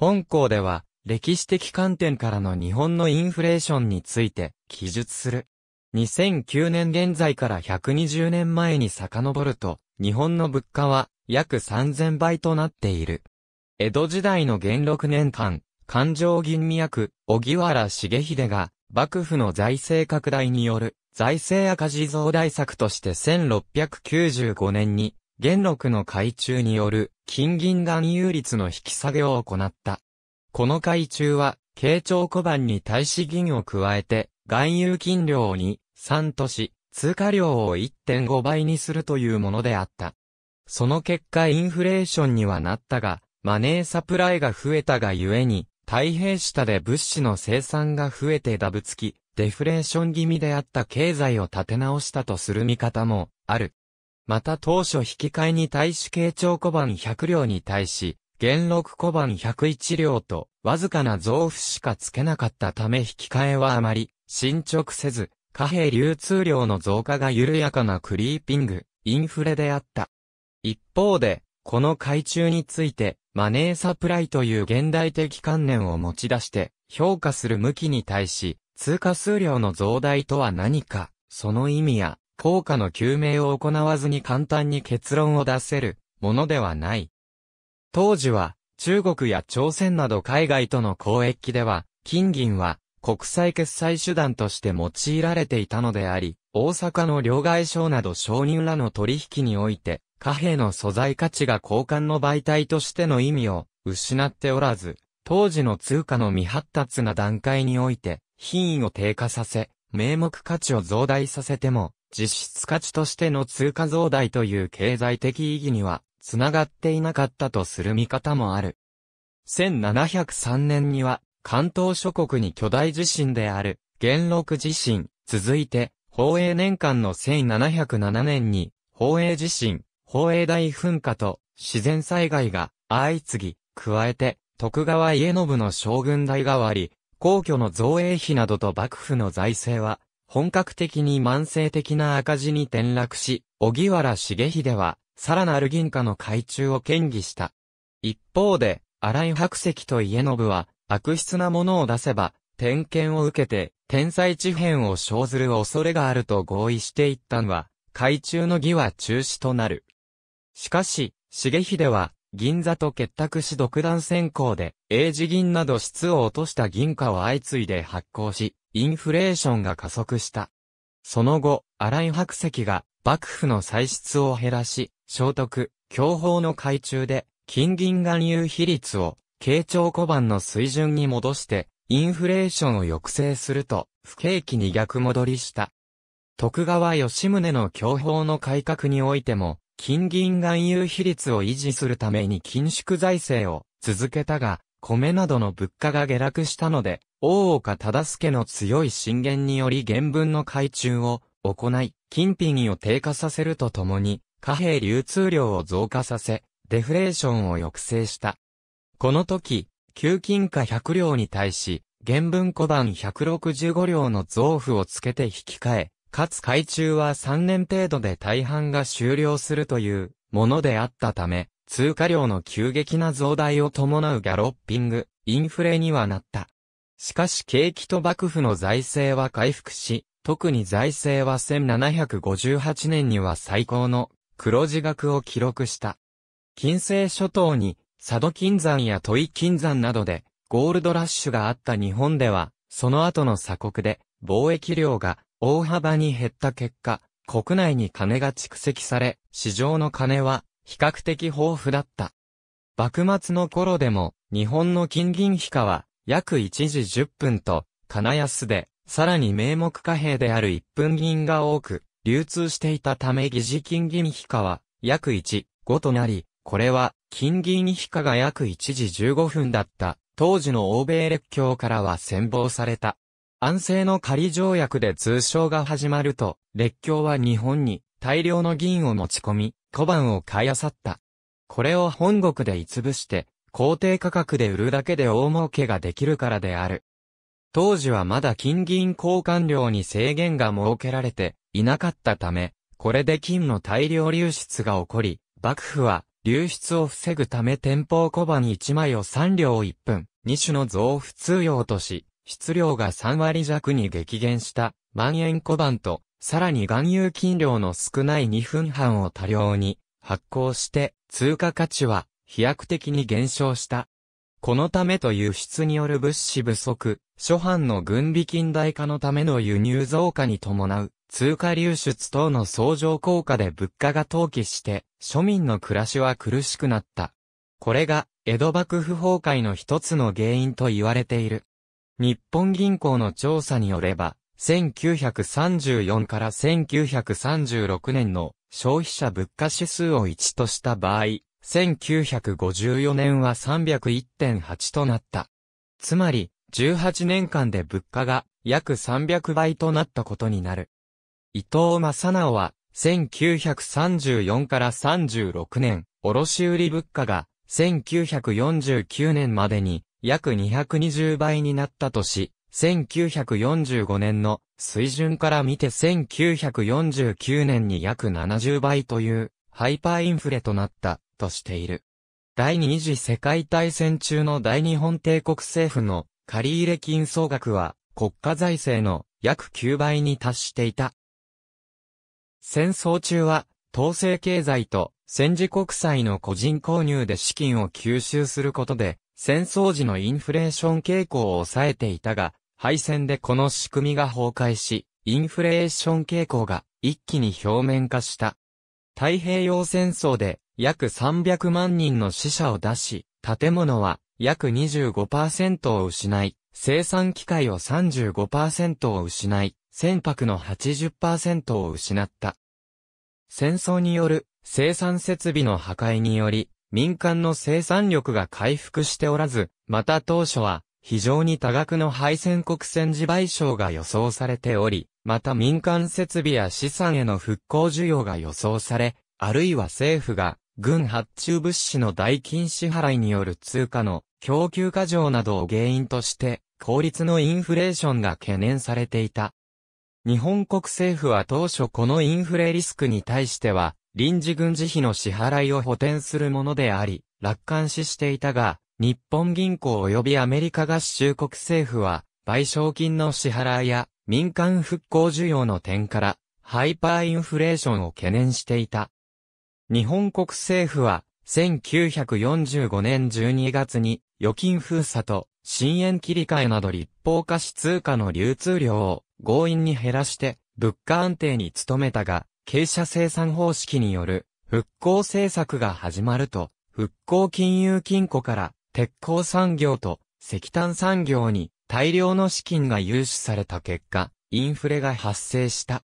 本校では、歴史的観点からの日本のインフレーションについて記述する。2009年現在から120年前に遡ると、日本の物価は約3000倍となっている。江戸時代の元禄年間、環状銀味役、小原重秀が、幕府の財政拡大による財政赤字増大策として1695年に、元禄の改中による金銀含有率の引き下げを行った。この回中は、慶長小判に対し銀を加えて、含有金量を2、3とし、通貨量を1.5倍にするというものであった。その結果インフレーションにはなったが、マネーサプライが増えたがゆえに、太平下で物資の生産が増えてダブつき、デフレーション気味であった経済を立て直したとする見方もある。また当初引き換えに対し慶長小判100両に対し、元禄小判101両と、わずかな増幅しか付けなかったため引き換えはあまり、進捗せず、貨幣流通量の増加が緩やかなクリーピング、インフレであった。一方で、この改中について、マネーサプライという現代的観念を持ち出して、評価する向きに対し、通貨数量の増大とは何か、その意味や、効果の究明を行わずに簡単に結論を出せるものではない。当時は中国や朝鮮など海外との交易では、金銀は国際決済手段として用いられていたのであり、大阪の両替商など商人らの取引において、貨幣の素材価値が交換の媒体としての意味を失っておらず、当時の通貨の未発達な段階において、品位を低下させ、名目価値を増大させても、実質価値としての通貨増大という経済的意義には、つながっていなかったとする見方もある。1703年には、関東諸国に巨大地震である、元禄地震、続いて、宝永年間の1707年に、宝永地震、宝永大噴火と、自然災害が、相次ぎ、加えて、徳川家信の将軍代替わり、皇居の造営費などと幕府の財政は、本格的に慢性的な赤字に転落し、小木原重秀は、さらなる銀貨の改鋳を嫌疑した。一方で、荒井白石と家信は、悪質なものを出せば、点検を受けて、天才地変を生ずる恐れがあると合意していったんは、海中の儀は中止となる。しかし、重秀は、銀座と結託し独断先行で、英字銀など質を落とした銀貨を相次いで発行し、インフレーションが加速した。その後、荒井白石が幕府の歳出を減らし、聖徳、享保の改中で、金銀含有比率を、慶長小判の水準に戻して、インフレーションを抑制すると、不景気に逆戻りした。徳川吉宗の享保の改革においても、金銀含有比率を維持するために緊縮財政を続けたが、米などの物価が下落したので、大岡忠助の強い進言により原文の改中を行い、金品を低下させるとともに、貨幣流通量を増加させ、デフレーションを抑制した。この時、旧金貨100両に対し、原文小判165両の増付をつけて引き換え、かつ改中は3年程度で大半が終了するというものであったため、通貨量の急激な増大を伴うギャロッピング、インフレにはなった。しかし景気と幕府の財政は回復し、特に財政は1758年には最高の黒字額を記録した。近世諸島に佐渡金山や土井金山などでゴールドラッシュがあった日本では、その後の鎖国で貿易量が大幅に減った結果、国内に金が蓄積され、市場の金は比較的豊富だった。幕末の頃でも、日本の金銀比価は、約1時10分と、金安で、さらに名目貨幣である1分銀が多く、流通していたため疑似金銀比価は、約1、5となり、これは、金銀比価が約1時15分だった、当時の欧米列強からは先望された。安政の仮条約で通商が始まると、列強は日本に大量の銀を持ち込み、小判を買い漁った。これを本国でつぶして、肯定価格で売るだけで大儲けができるからである。当時はまだ金銀交換量に制限が設けられていなかったため、これで金の大量流出が起こり、幕府は流出を防ぐため店舗小判1枚を3両1分、2種の増付通用とし、質量が3割弱に激減した万円小判とさらに含有金量の少ない2分半を多量に発行して通貨価値は飛躍的に減少した。このためと輸出による物資不足、諸藩の軍備近代化のための輸入増加に伴う通貨流出等の相乗効果で物価が投機して庶民の暮らしは苦しくなった。これが江戸幕府崩壊の一つの原因と言われている。日本銀行の調査によれば、1934から1936年の消費者物価指数を1とした場合、1954年は301.8となった。つまり、18年間で物価が約300倍となったことになる。伊藤正直は、1934から36年、卸売物価が1949年までに約220倍になったとし、1945年の水準から見て1949年に約70倍というハイパーインフレとなったとしている。第二次世界大戦中の大日本帝国政府の借入金総額は国家財政の約9倍に達していた。戦争中は統制経済と戦時国債の個人購入で資金を吸収することで戦争時のインフレーション傾向を抑えていたが、敗戦でこの仕組みが崩壊し、インフレーション傾向が一気に表面化した。太平洋戦争で約300万人の死者を出し、建物は約25%を失い、生産機械を35%を失い、船舶の80%を失った。戦争による生産設備の破壊により、民間の生産力が回復しておらず、また当初は非常に多額の敗戦国戦時賠償が予想されており、また民間設備や資産への復興需要が予想され、あるいは政府が軍発注物資の代金支払いによる通貨の供給過剰などを原因として、効率のインフレーションが懸念されていた。日本国政府は当初このインフレリスクに対しては、臨時軍事費の支払いを補填するものであり、楽観視していたが、日本銀行及びアメリカ合衆国政府は、賠償金の支払いや民間復興需要の点から、ハイパーインフレーションを懸念していた。日本国政府は、1945年12月に、預金封鎖と、新円切り替えなど立法化し通貨の流通量を強引に減らして、物価安定に努めたが、傾斜生産方式による復興政策が始まると、復興金融金庫から鉄鋼産業と石炭産業に大量の資金が融資された結果、インフレが発生した。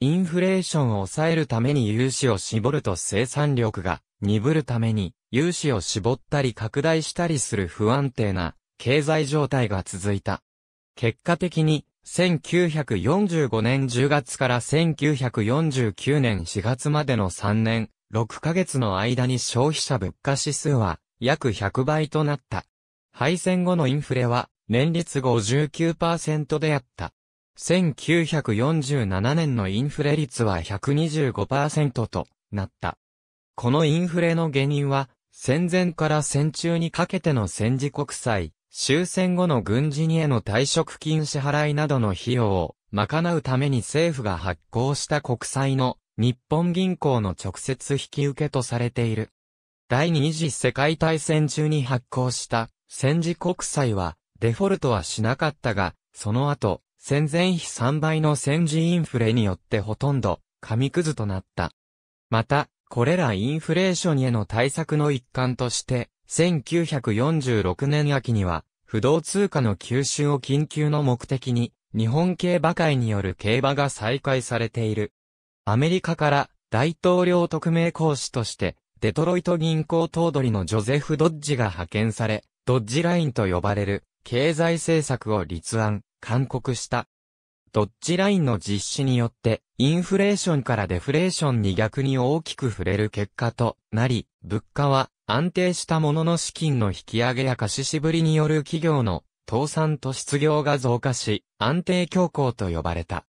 インフレーションを抑えるために融資を絞ると生産力が鈍るために融資を絞ったり拡大したりする不安定な経済状態が続いた。結果的に1945年10月から1949年4月までの3年6ヶ月の間に消費者物価指数は約100倍となった。敗戦後のインフレは、年率59%であった。1947年のインフレ率は125%となった。このインフレの原因は、戦前から戦中にかけての戦時国債、終戦後の軍事にへの退職金支払いなどの費用を賄うために政府が発行した国債の日本銀行の直接引き受けとされている。第二次世界大戦中に発行した戦時国債はデフォルトはしなかったが、その後、戦前比3倍の戦時インフレによってほとんど紙くずとなった。また、これらインフレーションへの対策の一環として、1946年秋には、不動通貨の吸収を緊急の目的に、日本競馬会による競馬が再開されている。アメリカから大統領特命講師としてデトロイト銀行頭取のジョゼフ・ドッジが派遣され、ドッジラインと呼ばれる経済政策を立案、勧告した。ドッジラインの実施によって、インフレーションからデフレーションに逆に大きく触れる結果となり、物価は安定したものの資金の引き上げや貸しぶりによる企業の倒産と失業が増加し、安定強行と呼ばれた。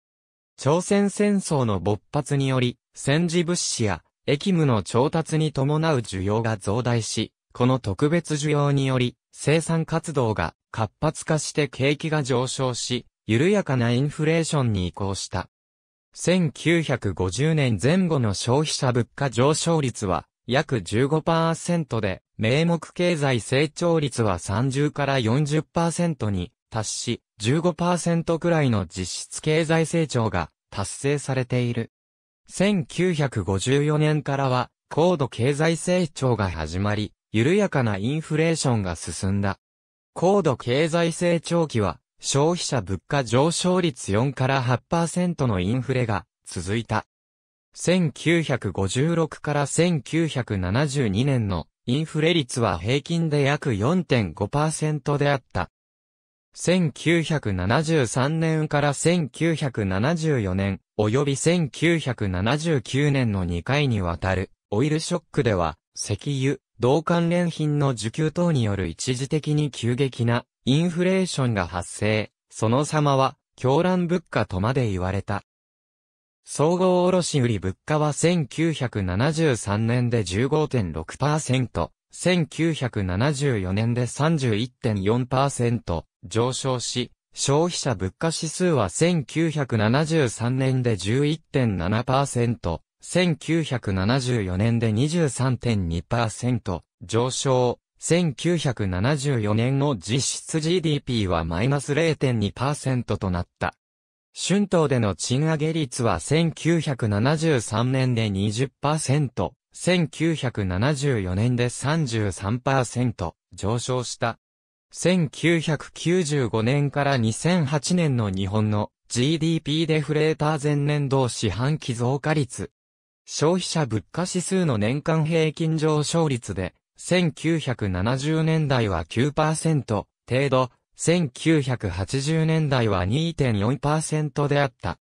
朝鮮戦争の勃発により、戦時物資や駅務の調達に伴う需要が増大し、この特別需要により、生産活動が活発化して景気が上昇し、緩やかなインフレーションに移行した。1950年前後の消費者物価上昇率は約15%で、名目経済成長率は30から40%に達し、15%くらいの実質経済成長が達成されている。1954年からは、高度経済成長が始まり、緩やかなインフレーションが進んだ。高度経済成長期は、消費者物価上昇率4から8%のインフレが続いた。1956から1972年のインフレ率は平均で約4.5%であった。1973年から1974年、及び1979年の2回にわたる、オイルショックでは、石油、同関連品の需給等による一時的に急激なインフレーションが発生、その様は、狂乱物価とまで言われた。総合卸売物価は1973年で15.6%、1974年で31.4%、上昇し、消費者物価指数は1973年で11.7%、1974年で23.2%、上昇。1974年の実質 GDP はマイナス0.2%となった。春闘での賃上げ率は1973年で20%、1974年で33%上昇した。1995年から2008年の日本の GDP デフレーター前年同四半期増加率。消費者物価指数の年間平均上昇率で、1970年代は9%程度、1980年代は2.4%であった。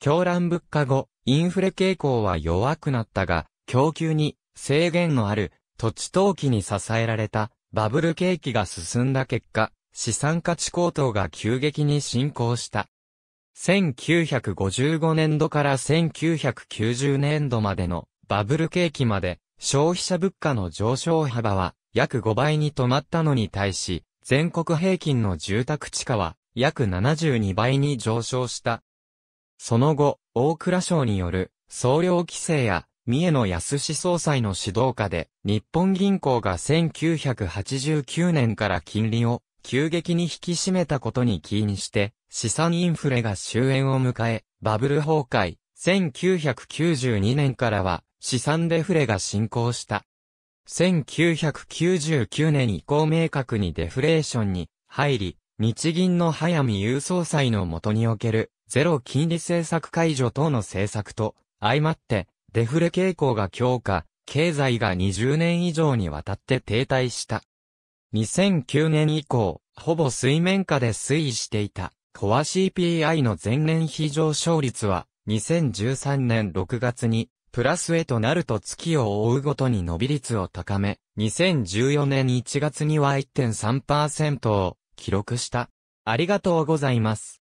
狂乱物価後、インフレ傾向は弱くなったが、供給に制限のある土地投機に支えられたバブル景気が進んだ結果、資産価値高騰が急激に進行した。1955年度から1990年度までのバブル景気まで消費者物価の上昇幅は約5倍に止まったのに対し、全国平均の住宅地価は約72倍に上昇した。その後、大蔵省による総量規制や三重の安志総裁の指導下で、日本銀行が1989年から金利を急激に引き締めたことに起因して、資産インフレが終焉を迎え、バブル崩壊、1992年からは資産デフレが進行した。1999年以降明確にデフレーションに入り、日銀の早見優総裁のとにおけるゼロ金利政策解除等の政策と相まってデフレ傾向が強化、経済が20年以上にわたって停滞した。2009年以降、ほぼ水面下で推移していた、コア CPI の前年比上昇率は、2013年6月に、プラスへとなると月を追うごとに伸び率を高め、2014年1月には1.3%を記録した。ありがとうございます。